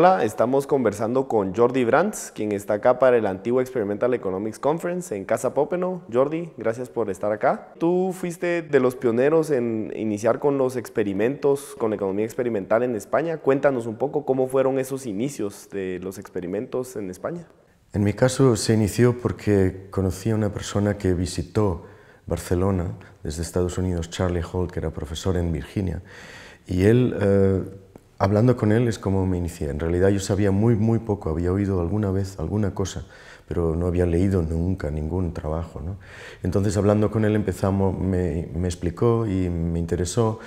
Hola, estamos conversando con Jordi Brands, quien está acá para el antiguo Experimental Economics Conference en Casa Popeno. Jordi, gracias por estar acá. Tú fuiste de los pioneros en iniciar con los experimentos con economía experimental en España. Cuéntanos un poco cómo fueron esos inicios de los experimentos en España. En mi caso se inició porque conocí a una persona que visitó Barcelona desde Estados Unidos, Charlie Holt, que era profesor en Virginia, y él... Eh, Hablando con él es como me inicié. En realidad yo sabía muy, muy poco, había oído alguna vez alguna cosa, pero no había leído nunca ningún trabajo. ¿no? Entonces hablando con él empezamos, me, explicó y me interesó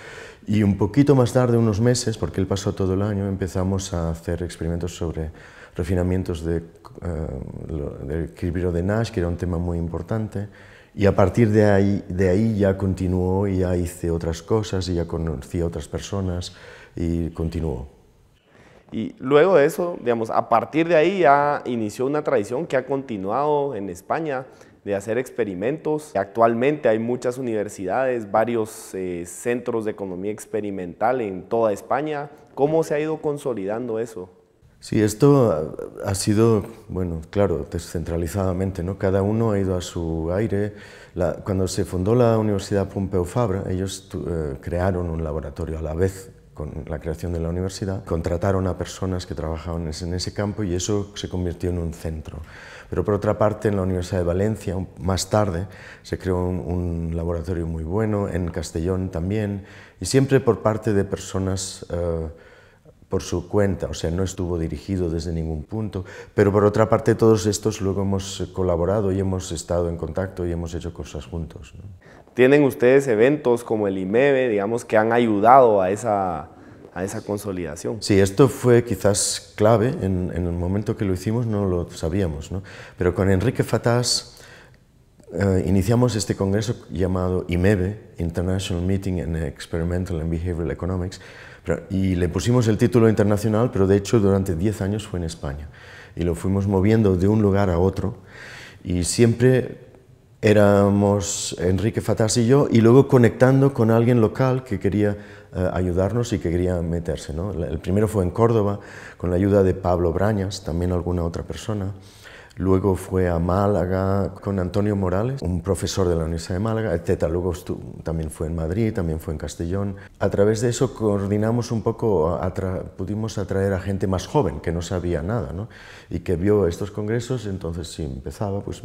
y un poquito más tarde, unos meses, porque él pasó todo el año, empezamos a hacer experimentos sobre refinamientos de, eh, del equilibrio de Nash, que era un tema muy importante, y a partir de ahí, de ahí ya continuó y ya hice otras cosas y ya conocí a otras personas y continuó. Y luego de eso, digamos, a partir de ahí ya inició una tradición que ha continuado en España de hacer experimentos. Actualmente hay muchas universidades, varios eh, centros de economía experimental en toda España. ¿Cómo se ha ido consolidando eso? Sí, esto ha sido, bueno, claro, descentralizadamente, ¿no? Cada uno ha ido a su aire. cuando se fundó la Universidad Pompeu Fabra, ellos eh, crearon un laboratorio a la vez la creación de la universidad, contrataron a personas que trabajaban en ese campo y eso se convirtió en un centro. Pero por otra parte, en la Universidad de Valencia, más tarde, se creó un, laboratorio muy bueno, en Castellón también, y siempre por parte de personas... Eh, por su cuenta, o sea, no estuvo dirigido desde ningún punto, pero por otra parte todos estos luego hemos colaborado y hemos estado en contacto y hemos hecho cosas juntos. ¿Tienen ustedes eventos como el IMEBE, digamos, que han ayudado a esa, a esa consolidación? Sí, esto fue quizás clave, en, el momento que lo hicimos no lo sabíamos, ¿no? pero con Enrique Fatás eh, iniciamos este congreso llamado IMEBE, International Meeting in Experimental and Behavioral Economics, y le pusimos el título internacional, pero de hecho durante 10 años fue en España. Y lo fuimos moviendo de un lugar a otro. Y siempre éramos Enrique Fatas y yo, y luego conectando con alguien local que quería eh, ayudarnos y que quería meterse. El primero fue en Córdoba, con la ayuda de Pablo Brañas, también alguna otra persona. Luego fue a Málaga con Antonio Morales, un profesor de la Universidad de Málaga, etc. Luego también fue en Madrid, también fue en Castellón. A través de eso coordinamos un poco, pudimos atraer a gente más joven que no sabía nada y que vio estos congresos, entonces sí, empezaba. Pues,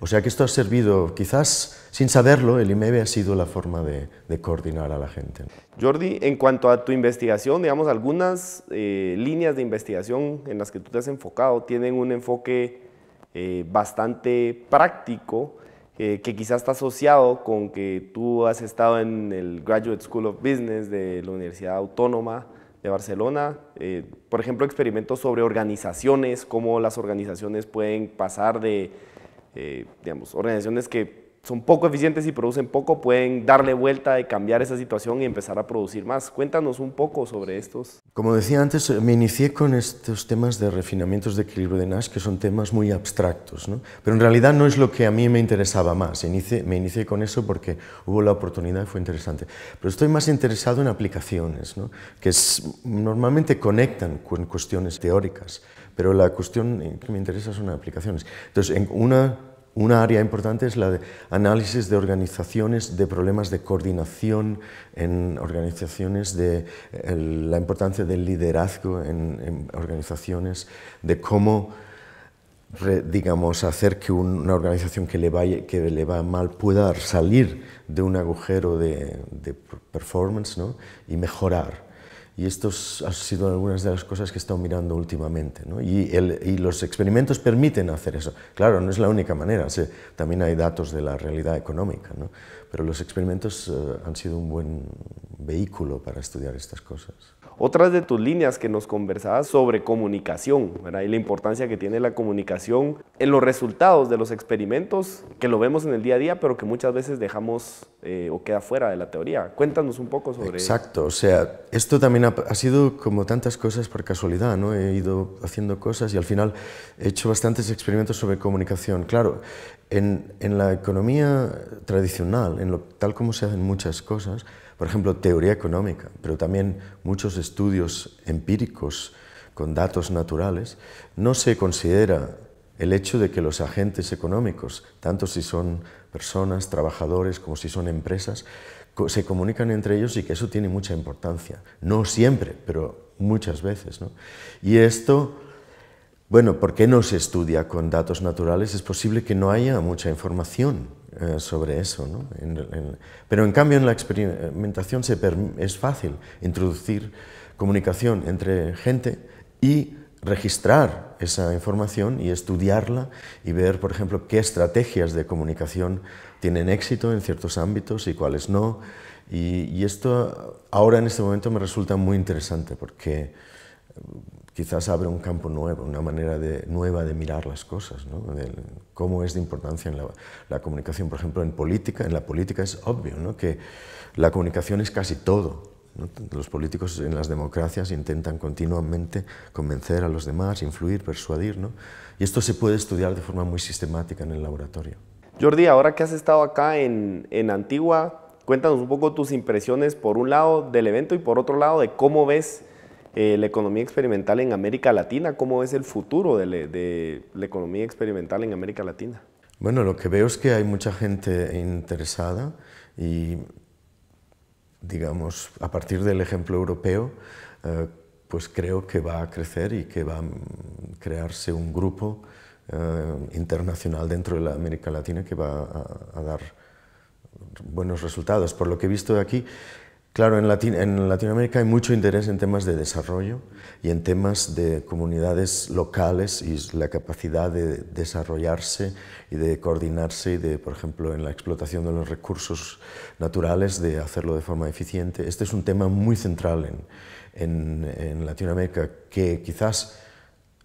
O sea que esto ha servido, quizás sin saberlo, el IMEB ha sido la forma de, coordinar a la gente. Jordi, en cuanto a tu investigación, digamos, algunas eh, líneas de investigación en las que tú te has enfocado tienen un enfoque eh, bastante práctico eh, que quizás está asociado con que tú has estado en el Graduate School of Business de la Universidad Autónoma de Barcelona. Eh, por ejemplo, experimentos sobre organizaciones, cómo las organizaciones pueden pasar de, digamos, organizaciones que son poco eficientes y producen poco, pueden darle vuelta y cambiar esa situación y empezar a producir más. Cuéntanos un poco sobre estos. Como decía antes, me inicié con estos temas de refinamientos de equilibrio de Nash, que son temas muy abstractos, ¿no? pero en realidad no es lo que a mí me interesaba más. Inicie, me inicié con eso porque hubo la oportunidad y fue interesante. Pero estoy más interesado en aplicaciones, ¿no? que es, normalmente conectan con cuestiones teóricas, pero la cuestión que me interesa son aplicaciones. Entonces, en una una área importante es la de análisis de organizaciones, de problemas de coordinación en organizaciones, de eh, la importancia del liderazgo en, organizaciones, de cómo, digamos, hacer que una organización que le, que le va mal pueda salir de un agujero de, performance ¿no? y mejorar. Y estas han sido algunas de las cosas que he estado mirando últimamente. Y, los experimentos permiten hacer eso. Claro, no es la única manera, también hay datos de la realidad económica, pero los experimentos eh, han sido un buen vehículo para estudiar estas cosas. Otras de tus líneas que nos conversabas sobre comunicación y la importancia que tiene la comunicación en los resultados de los experimentos que lo vemos en el día a día, pero que muchas veces dejamos eh, o queda fuera de la teoría. Cuéntanos un poco sobre Exacto, o sea, esto también ha, sido como tantas cosas por casualidad, ¿no? He ido haciendo cosas y al final he hecho bastantes experimentos sobre comunicación. Claro, en, la economía tradicional, en lo, tal como se hacen muchas cosas, por ejemplo, teoría económica, pero también muchos estudios empíricos con datos naturales, no se considera el hecho de que los agentes económicos, tanto si son personas, trabajadores, como si son empresas, se comunican entre ellos y que eso tiene mucha importancia. No siempre, pero muchas veces. ¿no? Y esto, bueno, ¿por qué no se estudia con datos naturales? Es posible que no haya mucha información eh, sobre eso. ¿no? pero en cambio en la experimentación se es fácil introducir comunicación entre gente y registrar esa información y estudiarla y ver, por ejemplo, qué estrategias de comunicación tienen éxito en ciertos ámbitos y cuáles no. Y, y esto ahora en este momento me resulta muy interesante porque quizás abre un campo nuevo, una manera de, nueva de mirar las cosas, ¿no? cómo es de importancia en la, comunicación. Por ejemplo, en política, en la política es obvio ¿no? que la comunicación es casi todo. Los políticos en las democracias intentan continuamente convencer a los demás, influir, persuadir, y esto se puede estudiar de forma muy sistemática en el laboratorio. Jordi, ahora que has estado acá en, en Antigua, cuéntanos un poco tus impresiones, por un lado, del evento y por otro lado, de cómo ves eh, la economía experimental en América Latina, ¿cómo es el futuro de, la economía experimental en América Latina? Bueno, lo que veo es que hay mucha gente interesada y, digamos, a partir del ejemplo europeo, eh, pues creo que va a crecer y que va a crearse un grupo eh, internacional dentro de la América Latina que va a, a dar buenos resultados. Por lo que he visto de aquí, Claro, en, Latinoamérica hay mucho interés en temas de desarrollo y en temas de comunidades locales y la capacidad de desarrollarse y de coordinarse y de, por ejemplo, en la explotación de los recursos naturales, de hacerlo de forma eficiente. Este es un tema muy central en, Latinoamérica que quizás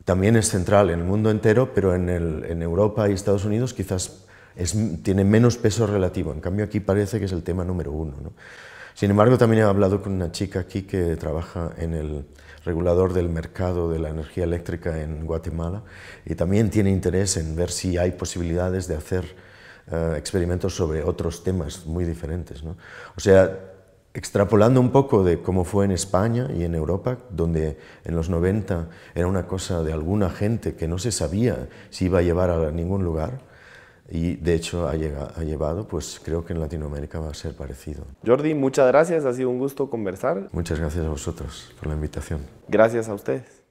también es central en el mundo entero, pero en, Europa y Estados Unidos quizás tiene menos peso relativo. En cambio aquí parece que es el tema número uno. ¿no? Sin embargo, también he hablado con una chica aquí que trabaja en el regulador del mercado de la energía eléctrica en Guatemala y también tiene interés en ver si hay posibilidades de hacer eh, experimentos sobre otros temas muy diferentes. O sea, extrapolando un poco de cómo fue en España y en Europa, donde en los 90 era una cosa de alguna gente que no se sabía si iba a llevar a ningún lugar, y de hecho ha, llevado, pues creo que en Latinoamérica va a ser parecido. Jordi, muchas gracias, ha sido un gusto conversar. Muchas gracias a vosotros por la invitación. Gracias a ustedes.